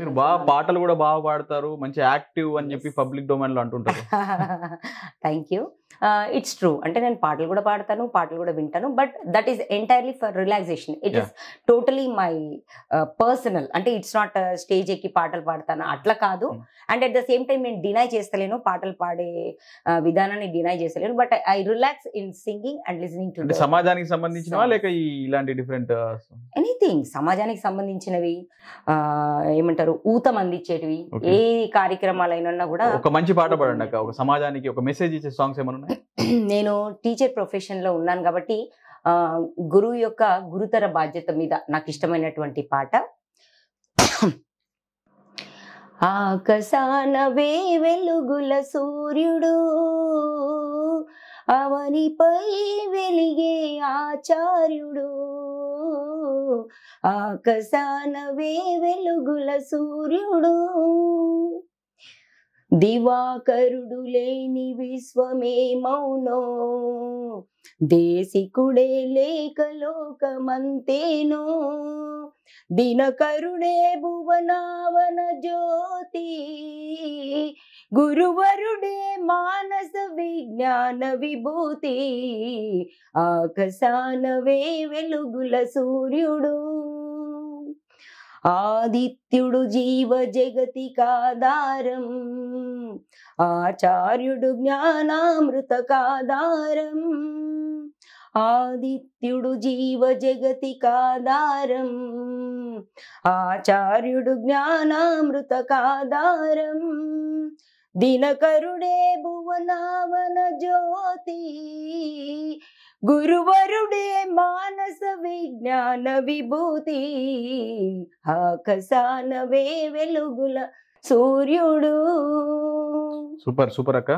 మీరు బాగా పాటలు కూడా బాగా పాడతారు మంచి యాక్టివ్ అని చెప్పి పబ్లిక్ డొమైన్ లో అంటుంటారు థ్యాంక్ యూ ఇట్స్ ట్రూ అంటే నేను పాటలు కూడా పాడతాను పాటలు కూడా వింటాను but that is entirely for relaxation it is totally my personal అంటే ఇట్స్ నాట్ స్టేజ్ ఎక్కి పాటలు పాడతాను అట్లా కాదు and at the same time నేను డినై చేస్తలేను పాటలు పాడే విధానాన్ని డినై చేస్తలేను but I relax in singing and listening to సమాజానికి సంబంధించిన లేక ఇలాంటి డిఫరెంట్ ఎనీథింగ్ సమాజానికి సంబంధించినవి ఏమంటారు ఊతం అందించేటివి ఏ కార్యక్రమాలు అయినా కూడా ఒక మంచి పాట పాడండి ఒక సమాజానికి ఒక మెసేజ్ ఇచ్చే సాంగ్స్ ఏమైనా నేను టీచర్ ప్రొఫెషన్లో ఉన్నాను కాబట్టి గురువు యొక్క గురుతర బాధ్యత మీద నాకు ఇష్టమైనటువంటి పాట వే వెలుగుల సూర్యుడు అవనిపై వెలిగే ఆచార్యుడు వే వెలుగుల సూర్యుడు దివాకరుడు లేని విశ్వమే మౌనో దేశికుడే లేక లోకమంతేనో దినకరుడే భువనావన జ్యోతి గురువరుడే మానస విజ్ఞాన విభూతి ఆకసానవే వెలుగుల సూర్యుడు ఆదిత్యుడు జీవ జగతికాధారం ఆచార్యుడు జ్ఞానామృత కాధారం ఆదిత్యుడు జీవ జగతికాధారం ఆచార్యుడు జ్ఞానామృత కాధారం దినకరుడే భువనావన జ్యోతి గురువరుడే మానస విజ్ఞాన విభూతి ಆಕಸಾನವೇ వెలుగుల సూర్యుడు సూపర్ సూపర్ అక్క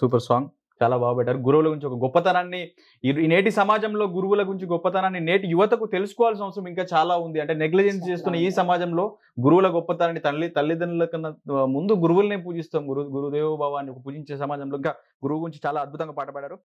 సూపర్ సాంగ్ చాలా బాగా పెట్టారు గురువుల గురించి ఒక గొప్పతనాన్ని నేటి సమాజంలో గురువుల గురించి గొప్పతనాన్ని నేటి యువతకు తెలుసుకోవాల్సిన అవసరం ఇంకా చాలా ఉంది అంటే నెగ్లిజెన్స్ చేస్తున్న ఈ సమాజంలో గురువుల గొప్పతనాన్ని తల్లి తల్లిదండ్రుల కన్నా ముందు గురువులనే పూజిస్తాం గురు గురుదేవ భావాన్ని పూజించే సమాజంలో ఇంకా గురువు గురించి చాలా అద్భుతంగా పాట పాడారు